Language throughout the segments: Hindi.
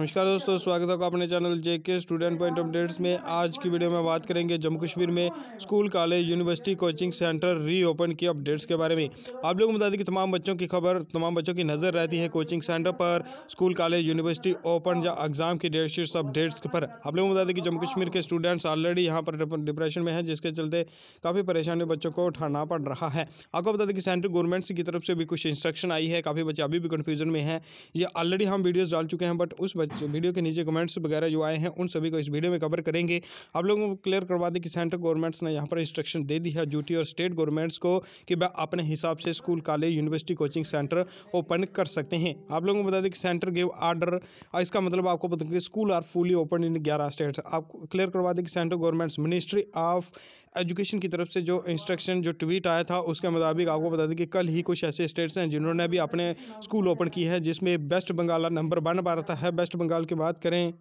नमस्कार दोस्तों स्वागत है अपने चैनल जे के स्टूडेंट पॉइंट अपडेट्स में आज की वीडियो में बात करेंगे जम्मू कश्मीर में school college university coaching center reopen की अपडेट्स के बारे में आप लोगों को बता दें कि तमाम बच्चों की खबर तमाम बच्चों की नज़र रहती है कोचिंग सेंटर पर स्कूल कॉलेज यूनिवर्सिटी ओपन या एग्जाम की डेट शीट्स अपडेट्स पर आप लोगों को बता दें कि जम्मू कश्मीर के स्टूडेंट्स ऑलरेडी यहाँ पर डिप्रेशन में है जिसके चलते काफ़ी परेशानी बच्चों को उठाना पड़ रहा है आपको बता दें कि सेंट्रल गवर्नमेंट की तरफ से भी कुछ इंस्ट्रक्शन आई है काफ़ी बच्चे अभी भी कन्फ्यूजन में हैं ये ऑलरेडी हम वीडियोज़ डाल चुके हैं बट उस वीडियो के नीचे कमेंट्स वगैरह जो आए हैं उन सभी को इस वीडियो में कवर करेंगे आप लोगों को क्लियर करवा दें कि सेंट्रल गवर्नमेंट्स ने यहाँ पर इंस्ट्रक्शन दे दी है और स्टेट गवर्नमेंट्स को कि वह अपने हिसाब से school college university coaching center open कर सकते हैं आप लोगों को बता दें कि सेंटर गिव आर्डर इसका मतलब आपको बता दें school are fully open in ग्यारह स्टेट्स आपको क्लियर करवा दें कि central government's ministry of education की तरफ से जो इंस्ट्रक्शन जो ट्वीट आया था उसके मुताबिक आपको बता दें कि कल ही कुछ ऐसे स्टेट्स हैं जिन्होंने भी अपने स्कूल ओपन किए हैं जिसमें वेस्ट बंगाल नंबर वन पर आता है वेस्ट बंगाल की बात करें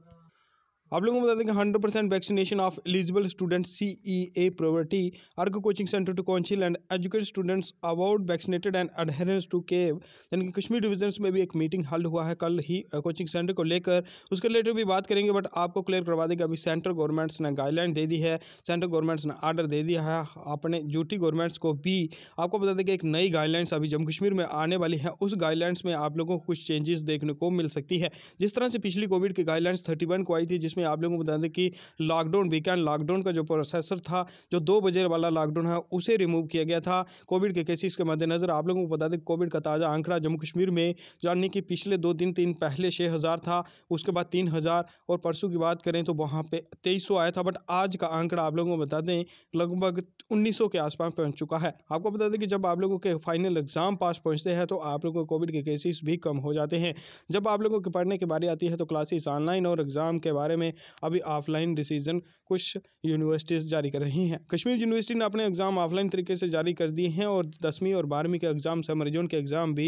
आप लोगों को बता दें कि hundred percent vaccination of eligible students C E A poverty urge coaching center to council and educate students about vaccinated and adherence to cave यानी कि कश्मीर डिवीजन में भी एक मीटिंग हल्ड हुआ है कल ही कोचिंग सेंटर को लेकर उसके रिलेटेड भी बात करेंगे बट आपको क्लियर करवा देंगे अभी सेंट्रल गवर्नमेंट्स ने गाइडलाइन दे दी है सेंट्रल गवर्नमेंट्स ने आर्डर दे दिया है अपने ड्यूटी गवर्नमेंट्स को भी आपको बता दें कि एक नई गाइडलाइंस अभी जम्मू कश्मीर में आने वाली है उस गाइडलाइंस में आप लोगों को कुछ चेंजेस देखने को मिल सकती है जिस तरह से पिछली कोविड की गाइडलाइंस थर्टी को आई थी जिस जिसमें आप लोगों को बता दें कि लॉकडाउन वीकेंड लॉकडाउन का जो प्रोसेसर था जो दो बजे वाला लॉकडाउन है उसे रिमूव किया गया था कोविड के केसेस के मद्देनज़र आप लोगों को बता दें कोविड का ताज़ा आंकड़ा जम्मू कश्मीर में जानने की पिछले दो दिन तीन पहले छः हज़ार था उसके बाद तीन हज़ार और परसों की बात करें तो वहाँ पे तेईस आया था बट आज का आंकड़ा आप लोगों को बता दें लगभग उन्नीस के आसपास पहुँच चुका है आपको बता दें कि जब आप लोगों के फाइनल एग्ज़ाम पास पहुँचते हैं तो आप लोगों को कोविड के केसेस भी कम हो जाते हैं जब आप लोगों के पढ़ने की बारी आती है तो क्लासेस ऑनलाइन और एग्ज़ाम के बारे में में अभी ऑफलाइन डिसीजन कुछ यूनिवर्सिटीज़ जारी कर रही हैं कश्मीर यूनिवर्सिटी ने अपने एग्ज़ाम ऑफलाइन तरीके से जारी कर दिए हैं और दसवीं और बारहवीं के एग्ज़ाम समर जोन के एग्ज़ाम भी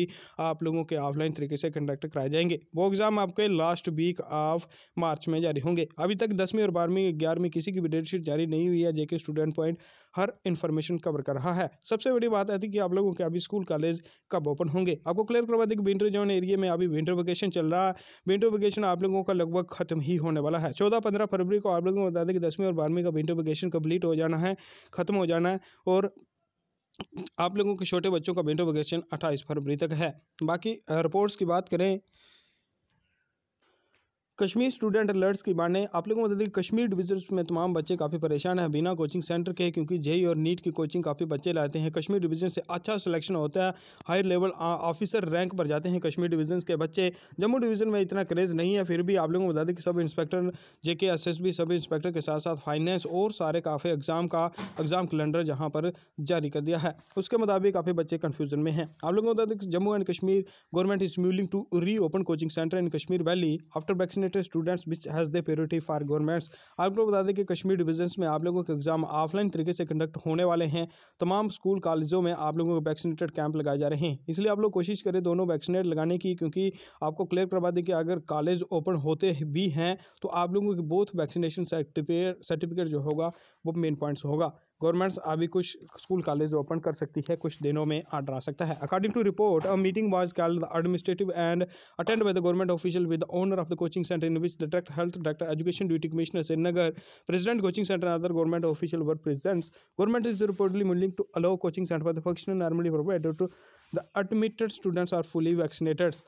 आप लोगों के ऑफलाइन तरीके से कंडक्ट कराए जाएंगे वो एग्ज़ाम आपके लास्ट वीक ऑफ मार्च में जारी होंगे अभी तक दसवीं और बारहवीं ग्यारहवीं किसी की भी डेटशीट जारी नहीं हुई है जेके स्टूडेंट पॉइंट हर इन्फॉर्मेशन कवर कर रहा है सबसे बड़ी बात आती है कि आप लोगों के अभी स्कूल कॉलेज कब ओपन होंगे आपको क्लियर करवा दें कि विंटर जोन एरिया में अभी विंटर वेकेशन चल रहा है विंटर वेकेशन आप लोगों का लगभग खत्म ही होने वाला है है चौदह पंद्रह फरवरी को आप लोगों को बता दें कि दसवीं और बारहवीं का विंटर वेकेशन कंप्लीट हो जाना है ख़त्म हो जाना है और आप लोगों के छोटे बच्चों का विंटर वेकेशन अट्ठाईस फरवरी तक है बाकी रिपोर्ट्स की बात करें कश्मीर स्टूडेंट अलर्ट्स की माने आप लोगों को बता दें कश्मीर डिविजन में तमाम बच्चे काफ़ी परेशान हैं बिना कोचिंग सेंटर के क्योंकि जेई e और नीट की कोचिंग काफ़ी बच्चे लाते हैं कश्मीर डिवीज़न से अच्छा सिलेक्शन होता है हायर लेवल ऑफिसर रैंक पर जाते हैं कश्मीर डिवीज़न के बच्चे जम्मू डिवीज़न में इतना क्रेज़ नहीं है फिर भी आप लोगों को बता दें कि सब inspector J K S S B sub inspector के साथ साथ फाइनेंस और सारे काफ़ी एग्ज़ाम का एग्ज़ाम कैलेंडर जहाँ पर जारी कर दिया है उसके मुताबिक काफ़ी बच्चे कन्फ्यूज़न में हैं आप लोगों को बता दें Jammu and Kashmir government is mulling to reopen coaching centre in Kashmir valley after vaccinate vaccinated students which has the purity for governments आप लोग बता दें कि कश्मीर डिविजन में आप लोगों के एग्जाम ऑफलाइन तरीके से कंडक्ट होने वाले हैं तमाम स्कूल कॉलेजों में आप लोगों को वैक्सीनेटेड कैंप लगाए जा रहे हैं इसलिए आप लोग कोशिश करें दोनों वैक्सीनेट लगाने की क्योंकि आपको क्लियर करवा दें कि अगर कॉलेज ओपन होते भी हैं तो आप लोगों के बोथ वैक्सीनेशन सर्टिफिकेट जो होगा वो मेन पॉइंट्स होगा गवर्नमेंट्स अभी कुछ स्कूल कॉलेज ओपन कर सकती है कुछ दिनों में आर्डर आ सकता है according to report a meeting was call the administrative and attend by the government official with the owner of the coaching centre in which the direct health director education duty commissioner Srinagar president coaching center other government official were presents government is reportedly milling to allow coaching center for the function normally provided to the admitted students are fully vaccinateds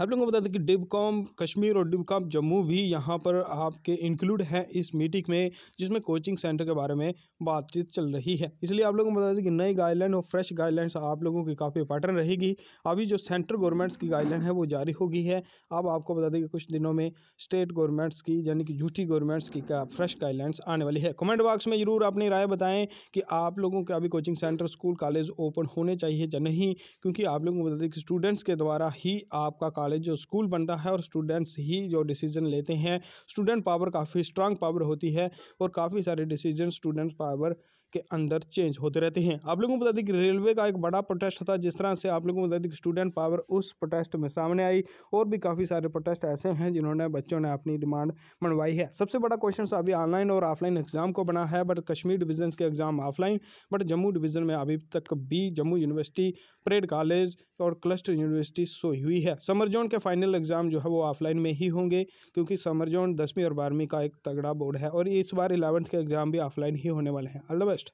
आप लोगों को बता दें कि डिबकॉम कश्मीर और डिबकॉम जम्मू भी यहाँ पर आपके इंक्लूड है इस मीटिंग में जिसमें कोचिंग सेंटर के बारे में बातचीत चल रही है इसलिए आप लोगों को बता दें कि नई गाइडलाइन और फ्रेश गाइडलाइंस आप लोगों की काफ़ी इंपॉर्टेंट रहेगी अभी जो सेंट्रल गवर्नमेंट्स की गाइडलाइन है वो जारी हो गई है अब आपको बता दें कि कुछ दिनों में स्टेट गवर्नमेंट्स की यानी कि झूठी गवर्नमेंट्स की क्या फ्रेश गाइडलाइंस आने वाली है कमेंट बॉक्स में ज़रूर अपनी राय बताएं कि आप लोगों के अभी coaching center school college open होने चाहिए या नहीं क्योंकि आप लोगों को बता दें कि स्टूडेंट्स के द्वारा ही आपका कॉलेज जो स्कूल बनता है और स्टूडेंट्स ही जो डिसीजन लेते हैं स्टूडेंट पावर काफ़ी स्ट्रांग पावर होती है और काफ़ी सारे डिसीजन स्टूडेंट्स पावर के अंदर चेंज होते रहते हैं आप लोगों को बता दें कि रेलवे का एक बड़ा प्रोटेस्ट था जिस तरह से आप लोगों को बता दें कि स्टूडेंट पावर उस प्रोटेस्ट में सामने आई और भी काफ़ी सारे प्रोटेस्ट ऐसे हैं जिन्होंने बच्चों ने अपनी डिमांड मनवाई है सबसे बड़ा क्वेश्चन अभी ऑनलाइन और ऑफलाइन एग्जाम को बना है बट कश्मीर डिवीजन के exam offline but Jammu division में अभी तक भी जम्मू यूनिवर्सिटी परेड कॉलेज और क्लस्टर यूनिवर्सिटी सोई हुई है समर जोन के फाइनल एग्जाम जो है वो ऑफलाइन में ही होंगे क्योंकि समर जोन दसवीं और बारहवीं का एक तगड़ा बोर्ड है और इस बार इलेवंथ के एग्जाम भी ऑफलाइन ही होने वाले हैं ऑल द बेस्ट